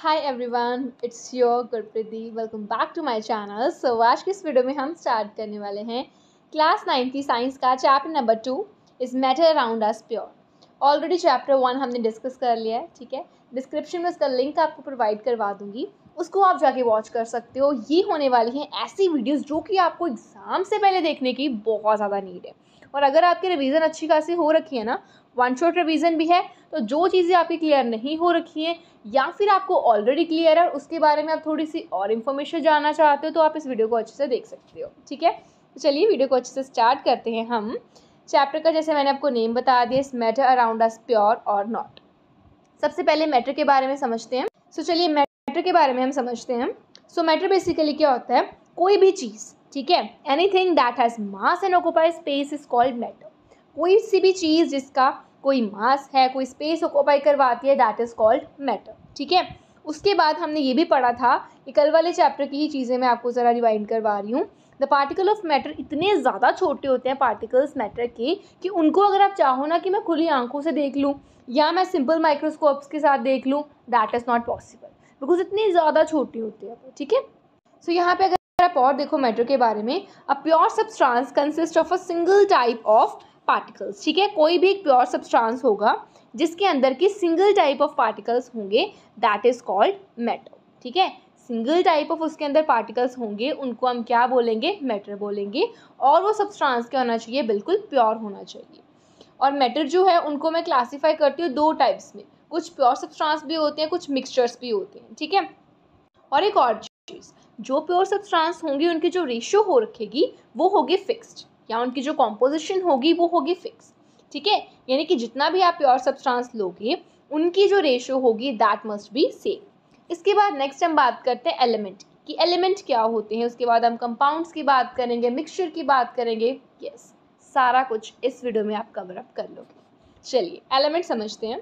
Hi everyone it's your Gurpreet welcome back to my channel so आज की इस video में हम स्टार्ट करने वाले हैं क्लास नाइन की साइंस का chapter number two is matter around us pure already chapter one हमने डिस्कस कर लिया है ठीक है डिस्क्रिप्शन में उसका लिंक आपको प्रोवाइड करवा दूंगी उसको आप जाके वॉच कर सकते हो ये होने वाली हैं ऐसी वीडियोस जो कि आपको एग्ज़ाम से पहले देखने की बहुत ज़्यादा नीड है और अगर आपके रिवीजन अच्छी खासी हो रखी है ना वन शॉट रिवीजन भी है तो जो चीज़ें आपकी क्लियर नहीं हो रखी हैं या फिर आपको ऑलरेडी क्लियर है उसके बारे में आप थोड़ी सी और इन्फॉर्मेशन जानना चाहते हो तो आप इस वीडियो को अच्छे से देख सकते हो ठीक है तो चलिए वीडियो को अच्छे से स्टार्ट करते हैं हम चैप्टर का जैसे मैंने आपको नेम बता दिया is matter around us pure or not सबसे पहले मैटर के बारे में समझते हैं सो so, चलिए मैटर के बारे में हम समझते हैं सो मैटर बेसिकली क्या होता है कोई भी चीज़ ठीक है anything that has mass and occupy space is called matter कोई सी भी चीज़ जिसका कोई मास है कोई स्पेस ऑक्यूपाई करवाती है दैट इज़ कॉल्ड मैटर ठीक है उसके बाद हमने ये भी पढ़ा था कि कल वाले चैप्टर की ही चीज़ें मैं आपको ज़रा रिवाइंड करवा रही हूँ द पार्टिकल ऑफ मैटर इतने ज़्यादा छोटे होते हैं पार्टिकल्स मैटर के कि उनको अगर आप चाहो ना कि मैं खुली आंखों से देख लूँ या मैं सिंपल माइक्रोस्कोप्स के साथ देख लूँ that is not possible because इतने ज़्यादा छोटे होते हैं ठीक है सो यहाँ पे अगर आप और देखो मैटर के बारे में a pure substance consist of a single type of particles ठीक है कोई भी एक प्योर सब्सटांस होगा जिसके अंदर की सिंगल टाइप ऑफ पार्टिकल्स होंगे दैट इज कॉल्ड मैटर ठीक है सिंगल टाइप ऑफ उसके अंदर पार्टिकल्स होंगे उनको हम क्या बोलेंगे मैटर बोलेंगे और वो सब्सटांस क्या होना चाहिए बिल्कुल प्योर होना चाहिए और मैटर जो है उनको मैं क्लासीफाई करती हूँ दो टाइप्स में कुछ प्योर सब्सटांस भी होते हैं कुछ मिक्सचर्स भी होते हैं ठीक है और एक और चीज़ जो प्योर सब्सटांस होंगे उनकी जो रेशियो हो रखेगी वो होगी फिक्स्ड या उनकी जो कॉम्पोजिशन होगी वो होगी फिक्स ठीक है यानी कि जितना भी आप प्योर सब्सटेंस लोगे उनकी जो रेशो होगी दैट मस्ट बी सेम इसके बाद नेक्स्ट हम बात करते हैं एलिमेंट कि एलिमेंट क्या होते हैं उसके बाद हम कंपाउंड्स की बात करेंगे मिक्सचर की बात करेंगे यस yes, सारा कुछ इस वीडियो में आप कवर अप कर लोगे चलिए एलिमेंट समझते हैं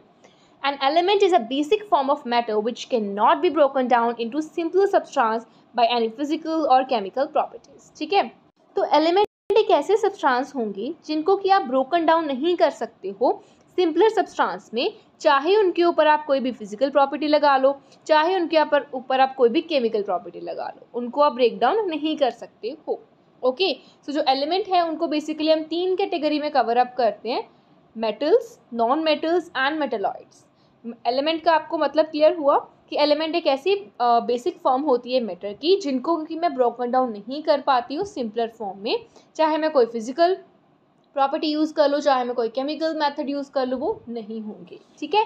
element is a basic form of matter which can not be broken down into simple substance by any physical or chemical properties ठीक है तो एलिमेंट एलिमेंट एक ऐसे सब्सट्रांस होंगे जिनको कि आप ब्रोकन डाउन नहीं कर सकते हो सिंपलर सब्सट्रांस में चाहे उनके ऊपर आप कोई भी फिजिकल प्रॉपर्टी लगा लो चाहे उनके ऊपर ऊपर आप कोई भी केमिकल प्रॉपर्टी लगा लो उनको आप ब्रेक डाउन नहीं कर सकते हो ओके okay, सो so जो एलिमेंट है उनको बेसिकली हम तीन कैटेगरी में कवर अप करते हैं metals non metals and metalloids element का आपको मतलब क्लियर हुआ कि एलिमेंट एक ऐसी बेसिक फॉर्म होती है मैटर की जिनको कि मैं ब्रोकन डाउन नहीं कर पाती हूँ सिंपलर फॉर्म में चाहे मैं कोई फिजिकल प्रॉपर्टी यूज़ कर लूँ चाहे मैं कोई केमिकल मेथड यूज़ कर लूँ वो नहीं होंगे ठीक है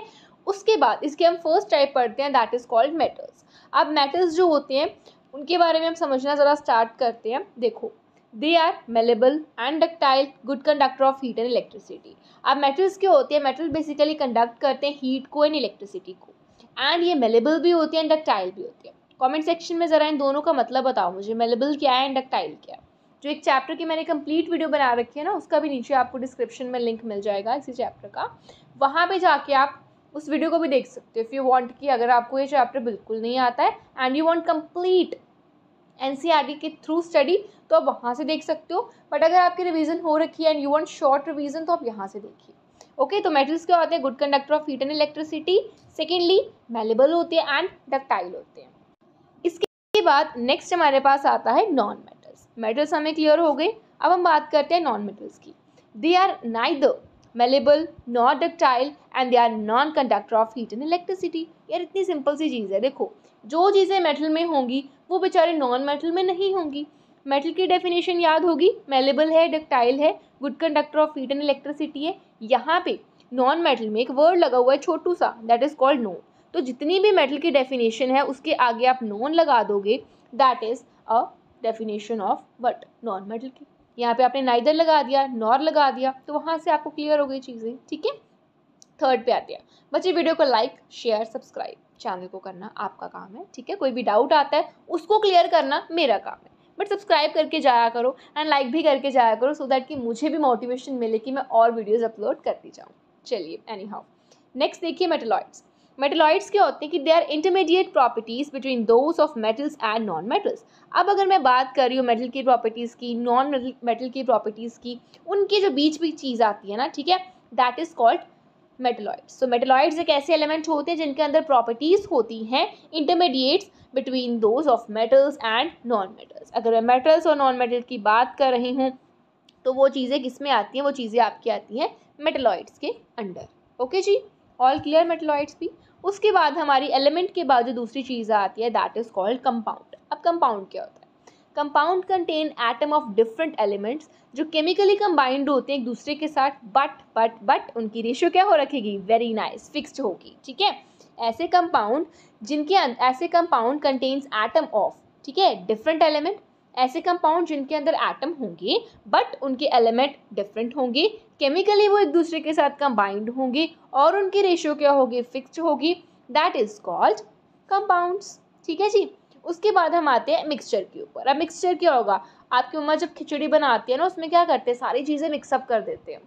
उसके बाद इसके हम फर्स्ट टाइप पढ़ते हैं दैट इज़ कॉल्ड मेटल्स अब मेटल्स जो होते हैं उनके बारे में हम समझना ज़रा स्टार्ट करते हैं देखो they are malleable and ductile good conductor of heat and electricity अब मेटल्स क्यों होते हैं मेटल बेसिकली कंडक्ट करते हैं हीट को एंड इलेक्ट्रिसिटी को एंड ये मेलेबल भी होती है एंड डक्टाइल भी होती है कमेंट सेक्शन में ज़रा इन दोनों का मतलब बताओ मुझे मेलेबल क्या है एंड डक्टाइल क्या है जो एक चैप्टर की मैंने कंप्लीट वीडियो बना रखी है ना उसका भी नीचे आपको डिस्क्रिप्शन में लिंक मिल जाएगा इसी चैप्टर का वहाँ पर जाके आप उस वीडियो को भी देख सकते हो इफ़ यू वॉन्ट कि अगर आपको ये चैप्टर बिल्कुल नहीं आता है and you want complete an K through study तो आप वहाँ से देख सकते हो बट अगर आपकी रिवीजन हो रखी है and you want short revision तो आप यहाँ से देखिए ओके तो मेटल्स क्या होते हैं good conductor of heat and electricity secondly malleable होते हैं एंड डक्टाइल होते हैं इसके बाद नेक्स्ट हमारे पास आता है नॉन मेटल्स मेटल्स हमें क्लियर हो गए अब हम बात करते हैं नॉन मेटल्स की they are neither malleable non ductile and they are non conductor of heat and electricity यार इतनी सिंपल सी चीज़ है देखो जो चीज़ें मेटल में होंगी वो बेचारे नॉन मेटल में नहीं होंगी मेटल की डेफिनेशन याद होगी मेलेबल है डक्टाइल है good conductor of heat and electricity है यहाँ पे नॉन मेटल में एक वर्ड लगा हुआ है छोटू सा दैट इज़ कॉल्ड नो तो जितनी भी मेटल की डेफिनेशन है उसके आगे आप नॉन लगा दोगे that is a definition of what non metal की यहाँ पे आपने नाइदर लगा दिया नॉर लगा दिया तो वहाँ से आपको क्लियर हो गई चीज़ें ठीक है थर्ड पे आते हैं बच्चे वीडियो को लाइक शेयर सब्सक्राइब चैनल को करना आपका काम है ठीक है कोई भी डाउट आता है उसको क्लियर करना मेरा काम है बट सब्सक्राइब करके जाया करो एंड लाइक भी करके जाया करो सो दैट कि मुझे भी मोटिवेशन मिले कि मैं और वीडियोज़ अपलोड करती जाऊँ चलिए एनी हाउ नेक्स्ट देखिए मेटेलॉइड्स मेटेलॉइड्स क्या होते हैं कि they are intermediate properties between those of metals and non metals अब अगर मैं बात कर रही हूँ मेटल की प्रॉपर्टीज़ की नॉन मेटल की प्रॉपर्टीज़ की उनके जो बीच बीच चीज़ आती है ना ठीक है दैट इज़ कॉल्ड मेटेलॉइड्स तो मेटेलॉइड्स एक ऐसे एलिमेंट होते हैं जिनके अंदर प्रॉपर्टीज़ होती हैं intermediates between those of metals and non metals अगर मैं मेटल्स और नॉन मेटल की बात कर रही हूँ तो वो चीज़ें किस में आती हैं वो चीज़ें आपकी आती हैं मेटेलॉइड्स के अंडर ओके जी ऑल क्लियर मेटेलॉइड्स भी उसके बाद हमारी एलिमेंट के बाद जो दूसरी चीज़ आती है दैट इज़ कॉल्ड कंपाउंड अब कंपाउंड क्या होता है compound contain atom of different elements जो केमिकली कंबाइंड होते हैं एक दूसरे के साथ बट बट बट उनकी रेशियो क्या हो रखेगी वेरी नाइस फिक्स्ड होगी ठीक है ऐसे कंपाउंड जिनके अं-, ऐसे कंपाउंड कंटेन्स एटम ऑफ ठीक है डिफरेंट एलिमेंट ऐसे कंपाउंड जिनके अंदर एटम होंगे बट उनके एलिमेंट डिफरेंट होंगे केमिकली वो एक दूसरे के साथ कंबाइंड होंगे और उनकी रेशियो क्या होगी फिक्स्ड होगी दैट इज कॉल्ड कंपाउंड्स ठीक है जी उसके बाद हम आते हैं मिक्सचर के ऊपर अब मिक्सचर क्या होगा आपकी मम्मा जब खिचड़ी बनाती है ना उसमें क्या करते हैं सारी चीज़ें मिक्सअप कर देते हैं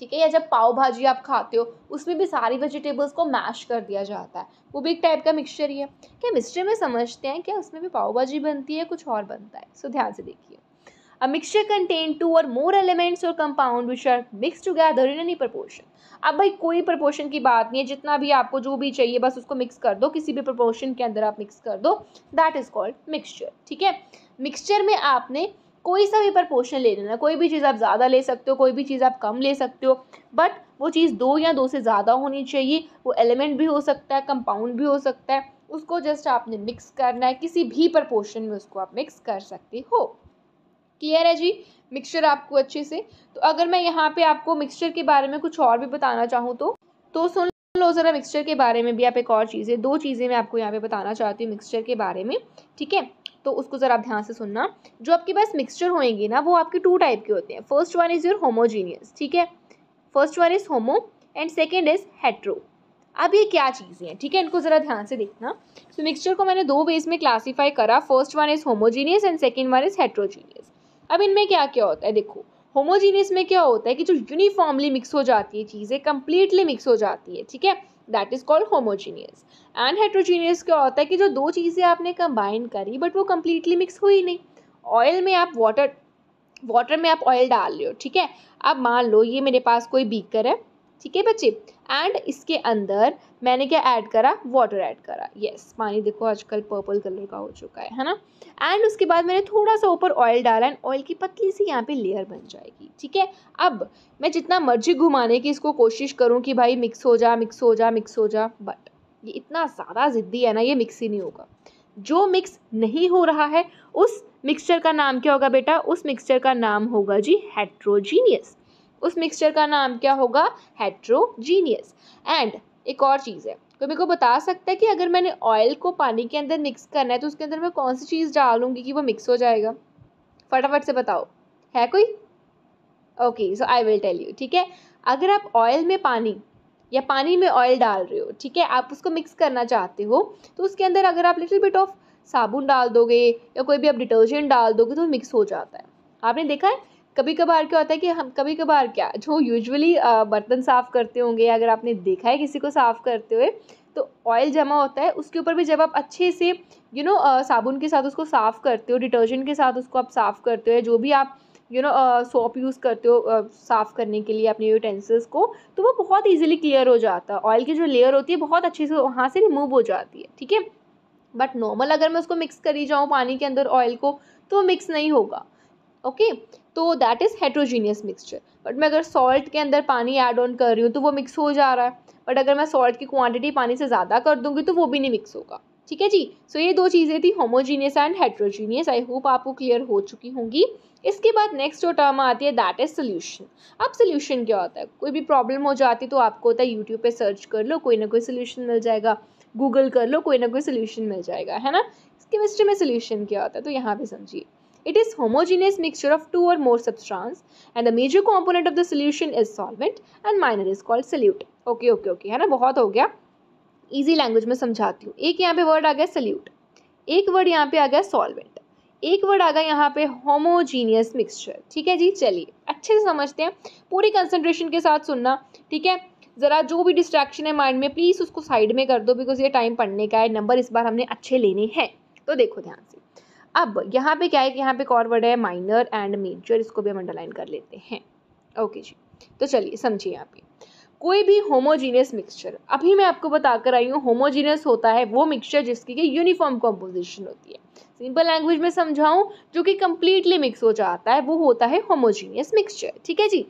ठीक है या जब पाव भाजी आप खाते हो उसमें भी सारी वेजिटेबल्स को मैश कर दिया जाता है वो भी एक टाइप का मिक्सचर ही है क्या मिक्सचर में समझते हैं क्या उसमें भी पाव भाजी बनती है कुछ और बनता है सो ध्यान से देखिए A mixture contain two or more elements or compound which are mixed together in any proportion. अब भाई कोई proportion की बात नहीं है जितना भी आपको जो भी चाहिए बस उसको मिक्स कर दो किसी भी proportion के अंदर आप मिक्स कर दो दैट इज़ कॉल्ड मिक्सचर ठीक है मिक्सचर में आपने कोई सा भी प्रपोर्शन ले लेना कोई भी चीज़ आप ज़्यादा ले सकते हो कोई भी चीज़ आप कम ले सकते हो बट वो चीज़ दो या दो से ज़्यादा होनी चाहिए वो एलिमेंट भी हो सकता है कंपाउंड भी हो सकता है उसको जस्ट आपने मिक्स करना है किसी भी प्रपोर्शन में उसको आप मिक्स कर सकते हो क्लियर है जी मिक्सचर आपको अच्छे से तो अगर मैं यहाँ पे आपको मिक्सचर के बारे में कुछ और भी बताना चाहूँ तो तो सुन लो ज़रा मिक्सचर के बारे में भी आप एक और चीज़ें दो चीज़ें मैं आपको यहाँ पे बताना चाहती हूँ मिक्सचर के बारे में ठीक है तो उसको ज़रा आप ध्यान से सुनना जो आपके पास मिक्सचर होएंगे ना वो आपके टू टाइप के होते हैं first one is your homogeneous ठीक है first one is homo and second is hetero अब ये क्या चीज़ें हैं ठीक है इनको ज़रा ध्यान से देखना सो so, मिक्सचर को मैंने दो वेज में क्लासीफाई करा first one is homogeneous and second one is heterogeneous अब इनमें क्या क्या होता है देखो होमोजीनियस में क्या होता है कि जो यूनिफॉर्मली मिक्स हो जाती है चीज़ें कम्प्लीटली मिक्स हो जाती है ठीक है that is called homogeneous and heterogeneous क्या होता है कि जो दो चीज़ें आपने कंबाइन करी बट वो कम्प्लीटली मिक्स हुई नहीं ऑयल में आप वाटर वाटर में आप ऑयल डाल रहे हो ठीक है अब मान लो ये मेरे पास कोई बीकर है ठीक है बच्चे एंड इसके अंदर मैंने क्या ऐड करा वाटर ऐड करा यस yes, पानी देखो आजकल पर्पल कलर का हो चुका है है ना एंड उसके बाद मैंने थोड़ा सा ऊपर ऑयल डाला एंड ऑयल की पतली सी यहाँ पे लेयर बन जाएगी ठीक है अब मैं जितना मर्जी घुमाने की इसको कोशिश करूँ कि भाई मिक्स हो जा मिक्स हो जा मिक्स हो जा बट ये इतना ज़्यादा ज़िद्दी है ना ये मिक्स ही नहीं होगा जो मिक्स नहीं हो रहा है उस मिक्सचर का नाम क्या होगा बेटा उस मिक्सचर का नाम होगा जी हेट्रोजीनियस उस मिक्सचर का नाम क्या होगा हेट्रोजीनियस एंड एक और चीज़ है तो मेरे को बता सकता है कि अगर मैंने ऑयल को पानी के अंदर मिक्स करना है तो उसके अंदर मैं कौन सी चीज़ डालूंगी कि वो मिक्स हो जाएगा फटाफट से बताओ है कोई okay so I will tell you ठीक है अगर आप ऑयल में पानी या पानी में ऑयल डाल रहे हो ठीक है आप उसको मिक्स करना चाहते हो तो उसके अंदर अगर आप लिटिल बिट ऑफ साबुन डाल दोगे या कोई भी आप डिटर्जेंट डाल दोगे तो मिक्स हो जाता है आपने देखा है कभी कभार क्या होता है कि हम कभी कभार क्या जो यूजुअली बर्तन साफ़ करते होंगे या अगर आपने देखा है किसी को साफ़ करते हुए तो ऑयल जमा होता है उसके ऊपर भी जब आप अच्छे से यू नो साबुन के साथ उसको साफ़ करते हो डिटर्जेंट के साथ उसको आप साफ़ करते हो जो भी आप यू नो सोप यूज़ करते हो uh, साफ़ करने के लिए अपने यूटेंसिल्स को तो वो बहुत ईजिली क्लियर हो जाता है ऑयल की जो लेयर होती है बहुत अच्छे से वहाँ से रिमूव हो जाती है ठीक है बट नॉर्मल अगर मैं उसको मिक्स करी जाऊँ पानी के अंदर ऑयल को तो मिक्स नहीं होगा ओके तो that is heterogeneous mixture but मैं अगर सॉल्ट के अंदर पानी ऐड ऑन कर रही हूँ तो वो मिक्स हो जा रहा है बट अगर मैं सॉल्ट की क्वांटिटी पानी से ज़्यादा कर दूँगी तो वो भी नहीं मिक्स होगा ठीक है जी सो so, ये दो चीज़ें थी homogeneous and heterogeneous I hope आपको क्लियर हो चुकी होंगी इसके बाद नेक्स्ट जो टर्म आती है दैट इज़ सोल्यूशन अब सोल्यूशन क्या होता है कोई भी प्रॉब्लम हो जाती तो आपको होता है यूट्यूब पर सर्च कर लो कोई ना कोई सोल्यूशन मिल जाएगा गूगल कर लो कोई ना कोई सोल्यूशन मिल जाएगा है ना केमिस्ट्री में सोल्यूशन क्या होता है तो यहाँ पे समझिए It is homogeneous mixture of two or more substance and the major component of the solution is solvent and minor is called solute. Okay, okay, okay. है ना बहुत हो गया ईजी लैंग्वेज में समझाती हूँ एक यहाँ पे वर्ड आ गया सल्यूट एक वर्ड यहाँ पे आ गया solvent एक वर्ड आ गया यहाँ पे होमोजीनियस मिक्सचर ठीक है जी चलिए अच्छे से समझते हैं पूरी कंसंट्रेशन के साथ सुनना ठीक है ज़रा जो भी डिस्ट्रैक्शन है माइंड में प्लीज़ उसको साइड में कर दो बिकॉज ये टाइम पढ़ने का है नंबर इस बार हमने अच्छे लेने हैं तो देखो ध्यान से अब यहाँ पे क्या है कि यहाँ पे एक और वर्ड है माइनर एंड मेजर इसको भी हम अंडरलाइन कर लेते हैं ओके जी तो चलिए समझिए यहाँ पे कोई भी होमोजीनियस मिक्सचर अभी मैं आपको बताकर आई हूँ होमोजीनियस होता है वो मिक्सचर जिसकी कि यूनिफॉर्म कॉम्पोजिशन होती है सिंपल लैंग्वेज में समझाऊँ जो कि कम्प्लीटली मिक्स हो जाता है वो होता है होमोजीनियस मिक्सचर ठीक है जी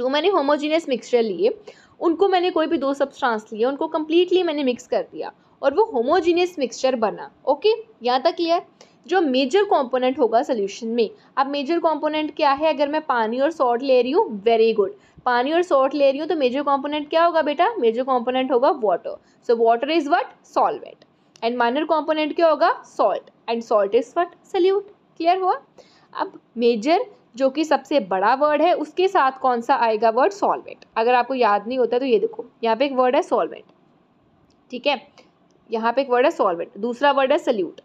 जो मैंने होमोजीनियस मिक्सचर लिए उनको मैंने कोई भी दो सब्सट्रांस लिए उनको कम्प्लीटली मैंने मिक्स कर दिया और वो होमोजीनियस मिक्सचर बना ओके यहाँ तक क्लियर जो मेजर कंपोनेंट होगा सोल्यूशन में अब मेजर कंपोनेंट क्या है अगर मैं पानी और सॉल्ट ले रही हूँ वेरी गुड पानी और सॉल्ट ले रही हूँ तो मेजर कंपोनेंट क्या होगा बेटा मेजर कंपोनेंट होगा water so water is what solvent and minor component क्या होगा salt and salt is what solute clear हुआ अब मेजर जो कि सबसे बड़ा वर्ड है उसके साथ कौन सा आएगा वर्ड सॉल्वेंट अगर आपको याद नहीं होता तो ये देखो यहाँ पे एक वर्ड है सॉल्वेंट ठीक है यहाँ पे एक वर्ड है सॉल्वेंट दूसरा वर्ड है सल्यूट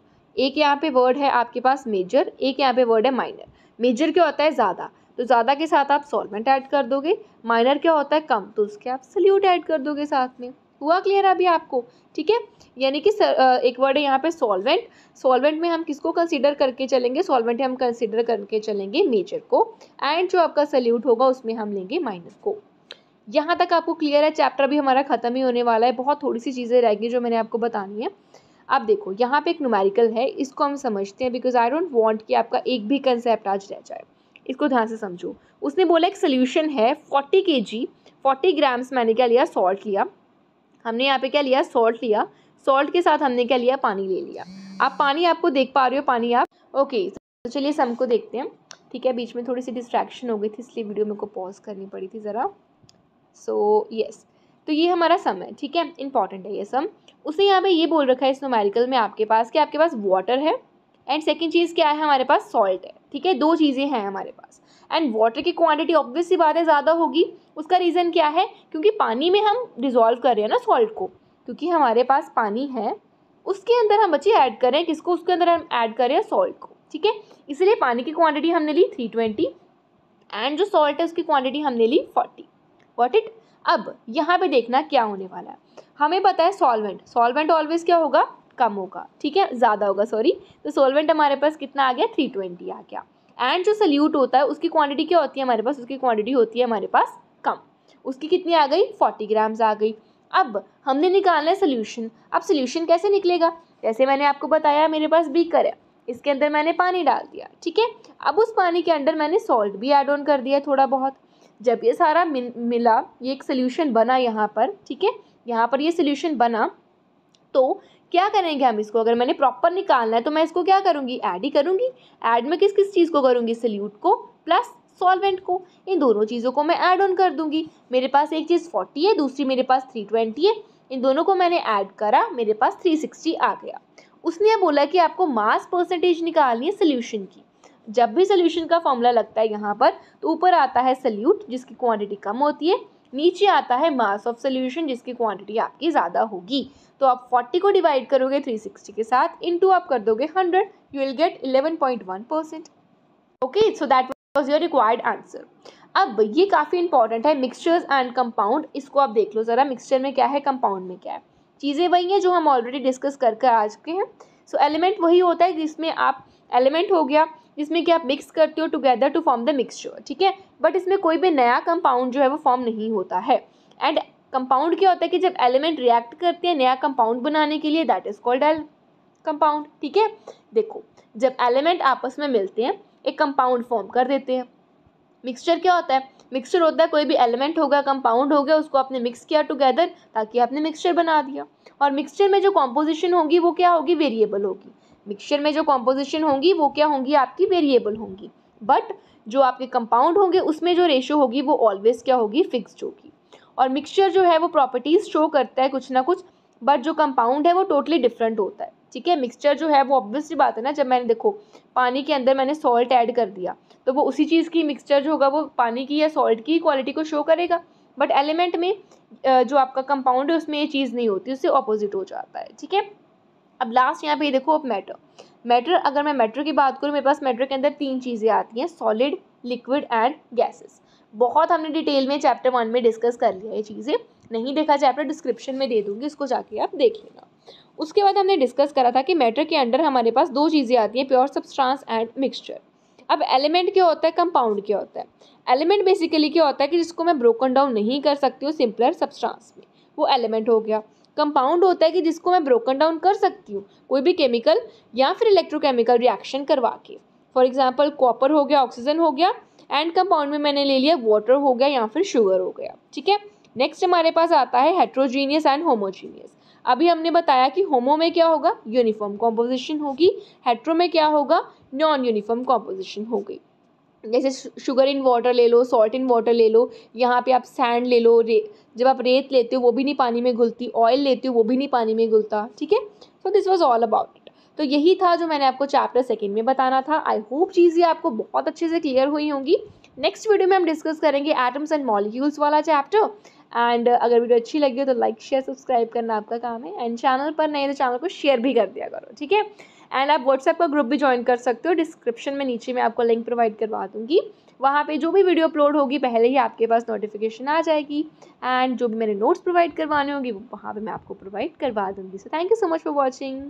एक यहाँ पे वर्ड है आपके पास मेजर एक यहाँ पे वर्ड है माइनर मेजर क्या होता है ज़्यादा तो ज़्यादा के साथ आप सॉल्वेंट ऐड कर दोगे माइनर क्या होता है कम तो उसके आप सल्यूट ऐड कर दोगे साथ में हुआ क्लियर अभी आपको ठीक है यानी कि सर, एक वर्ड है यहाँ पे सॉल्वेंट सॉल्वेंट में हम किसको कंसीडर करके चलेंगे सॉल्वेंट हम कंसीडर करके चलेंगे मेजर को एंड जो आपका सल्यूट होगा उसमें हम लेंगे माइनर को यहाँ तक आपको क्लियर है चैप्टर भी हमारा ख़त्म ही होने वाला है बहुत थोड़ी सी चीज़ें रहेंगी जो मैंने आपको बतानी है अब देखो यहाँ पे एक नुमेरिकल है इसको हम समझते हैं बिकॉज आई डोंट वांट कि आपका एक भी कंसेप्ट आज रह जाए इसको ध्यान से समझो उसने बोला एक सोल्यूशन है फोर्टी के जी फोर्टी ग्राम्स मैंने क्या लिया सॉल्ट लिया हमने यहाँ पे क्या लिया सॉल्ट लिया सॉल्ट के साथ हमने क्या लिया पानी ले लिया आप पानी आपको देख पा रहे हो पानी आप ओके तो चलिए सम को देखते हैं ठीक है बीच में थोड़ी सी डिस्ट्रैक्शन हो गई थी इसलिए वीडियो मेरे को पॉज करनी पड़ी थी ज़रा सो so, यस yes. तो ये हमारा सम है ठीक है इंपॉर्टेंट है ये सम उसने यहाँ पे ये बोल रखा है इस नोमेरिकल में आपके पास कि आपके पास वाटर है एंड सेकेंड चीज़ क्या है हमारे पास सॉल्ट है ठीक है दो चीज़ें हैं हमारे पास एंड वाटर की क्वांटिटी ऑब्वियसली बात है ज़्यादा होगी उसका रीज़न क्या है क्योंकि पानी में हम डिज़ोल्व कर रहे हैं ना सॉल्ट को क्योंकि हमारे पास पानी है उसके अंदर हम बच्चे ऐड करें किसको उसके अंदर हम ऐड करें सॉल्ट को ठीक है इसलिए पानी की क्वांटिटी हमने ली थ्री ट्वेंटी एंड जो सॉल्ट है उसकी क्वांटिटी हमने ली फोर्टी वॉट इट अब यहाँ पे देखना क्या होने वाला है हमें पता है सॉल्वेंट सॉल्वेंट ऑलवेज क्या होगा कम होगा ठीक है ज़्यादा होगा सॉरी तो सॉल्वेंट हमारे पास कितना आ गया थ्री ट्वेंटी आ गया एंड जो सल्यूट होता है उसकी क्वांटिटी क्या होती है हमारे पास उसकी क्वांटिटी होती है हमारे पास कम उसकी कितनी आ गई फोर्टी ग्राम्स आ गई अब हमने निकालना है सोल्यूशन अब सोल्यूशन कैसे निकलेगा जैसे मैंने आपको बताया मेरे पास बीकर है इसके अंदर मैंने पानी डाल दिया ठीक है अब उस पानी के अंदर मैंने सॉल्ट भी एड ऑन कर दिया थोड़ा बहुत जब ये सारा मिला ये एक सोल्यूशन बना यहाँ पर ठीक है यहाँ पर ये सोल्यूशन बना तो क्या करेंगे हम इसको अगर मैंने प्रॉपर निकालना है तो मैं इसको क्या करूँगी ऐड ही करूँगी ऐड में किस किस चीज़ को करूँगी सल्यूट को प्लस सॉल्वेंट को इन दोनों चीज़ों को मैं ऐड ऑन कर दूँगी मेरे पास एक चीज़ फोर्टी है दूसरी मेरे पास थ्री ट्वेंटी है इन दोनों को मैंने ऐड करा मेरे पास थ्री सिक्सटी आ गया उसने बोला कि आपको मास परसेंटेज निकालनी है सोल्यूशन की जब भी सोल्यूशन का फॉर्मूला लगता है यहाँ पर तो ऊपर आता है सल्यूट जिसकी क्वांटिटी कम होती है नीचे आता है मास ऑफ सोल्यूशन जिसकी क्वांटिटी आपकी ज़्यादा होगी तो आप 40 को डिवाइड करोगे 360 के साथ इनटू आप कर दोगे 100 you will get 11.1 percent okay so that was your required answer अब ये काफ़ी इंपॉर्टेंट है मिक्सचर्स एंड कंपाउंड इसको आप देख लो ज़रा मिक्सचर में क्या है कंपाउंड में क्या है चीज़ें वही हैं जो हम ऑलरेडी डिस्कस कर कर आ चुके हैं सो एलिमेंट वही होता है जिसमें आप एलिमेंट हो गया जिसमें कि आप मिक्स करते हो together to form the mixture ठीक है बट इसमें कोई भी नया कंपाउंड जो है वो फॉर्म नहीं होता है एंड कंपाउंड क्या होता है कि जब एलिमेंट रिएक्ट करते हैं नया कंपाउंड बनाने के लिए that is called a compound ठीक है देखो जब एलिमेंट आपस में मिलते हैं एक कंपाउंड फॉर्म कर देते हैं मिक्सचर क्या होता है मिक्सचर होता है कोई भी एलिमेंट होगा कंपाउंड हो गया उसको आपने मिक्स किया टुगेदर ताकि आपने मिक्सचर बना दिया और मिक्सचर में जो कॉम्पोजिशन होगी वो क्या होगी वेरिएबल होगी मिक्सचर में जो कॉम्पोजिशन होंगी वो क्या होंगी आपकी वेरिएबल होंगी बट जो आपके कंपाउंड होंगे उसमें जो रेशो होगी वो ऑलवेज क्या होगी फिक्स्ड होगी और मिक्सचर जो है वो प्रॉपर्टीज़ शो करता है कुछ ना कुछ बट जो कंपाउंड है वो टोटली डिफरेंट होता है ठीक है मिक्सचर जो है वो ऑब्वियसली बात है ना जब मैंने देखो पानी के अंदर मैंने सॉल्ट ऐड कर दिया तो वो उसी चीज़ की मिक्सचर जो होगा वो पानी की या सॉल्ट की क्वालिटी को शो करेगा बट एलिमेंट में जो आपका कंपाउंड है उसमें ये चीज़ नहीं होती उससे ऑपोजिट हो जाता है ठीक है अब लास्ट यहाँ पे ये देखो अब मैटर मैटर अगर मैं मैटर की बात करूँ मेरे पास मैटर के अंदर तीन चीज़ें आती हैं सॉलिड लिक्विड एंड गैसेस बहुत हमने डिटेल में चैप्टर वन में डिस्कस कर लिया ये चीज़ें नहीं देखा चैप्टर डिस्क्रिप्शन में दे दूँगी इसको जाके आप देख लेना उसके बाद हमने डिस्कस करा था कि मैटर के अंडर हमारे पास दो चीज़ें आती हैं प्योर सब्सट्रांस एंड मिक्सचर अब एलिमेंट क्या होता है कंपाउंड क्या होता है एलिमेंट बेसिकली क्या होता है कि जिसको मैं ब्रोकन डाउन नहीं कर सकती हूँ सिंपलर सब्सट्रांस में वो एलिमेंट हो गया कंपाउंड होता है कि जिसको मैं ब्रोकन डाउन कर सकती हूँ कोई भी केमिकल या फिर इलेक्ट्रोकेमिकल रिएक्शन करवा के फॉर एग्जाम्पल कॉपर हो गया ऑक्सीजन हो गया एंड कंपाउंड में मैंने ले लिया वाटर हो गया या फिर शुगर हो गया ठीक है नेक्स्ट हमारे पास आता है हेट्रोजीनियस एंड होमोजीनियस अभी हमने बताया कि होमो में क्या होगा यूनिफॉर्म कॉम्पोजिशन होगी हेट्रो में क्या होगा नॉन यूनिफॉर्म कॉम्पोजिशन होगी जैसे शुगर इन वाटर ले लो सॉल्ट इन वाटर ले लो यहाँ पे आप सैंड ले लो रे जब आप रेत लेते हो वो भी नहीं पानी में घुलती ऑयल लेते हो वो भी नहीं पानी में घुलता ठीक है so this was all about it तो यही था जो मैंने आपको चैप्टर सेकेंड में बताना था आई होप चीज़ें आपको बहुत अच्छे से क्लियर हुई होंगी नेक्स्ट वीडियो में हम डिस्कस करेंगे एटम्स एंड मॉलिक्यूल्स वाला चैप्टर एंड अगर वीडियो अच्छी लगी हो तो लाइक शेयर सब्सक्राइब करना आपका काम है एंड चैनल पर नए तो चैनल को शेयर भी कर दिया करो ठीक है एंड आप व्हाट्सएप का ग्रुप भी ज्वाइन कर सकते हो डिस्क्रिप्शन में नीचे मैं आपको लिंक प्रोवाइड करवा दूँगी वहाँ पे जो भी वीडियो अपलोड होगी पहले ही आपके पास नोटिफिकेशन आ जाएगी एंड जो भी मेरे नोट्स प्रोवाइड करवाने होंगे वो वहाँ पे मैं आपको प्रोवाइड करवा दूँगी so thank you so much for watching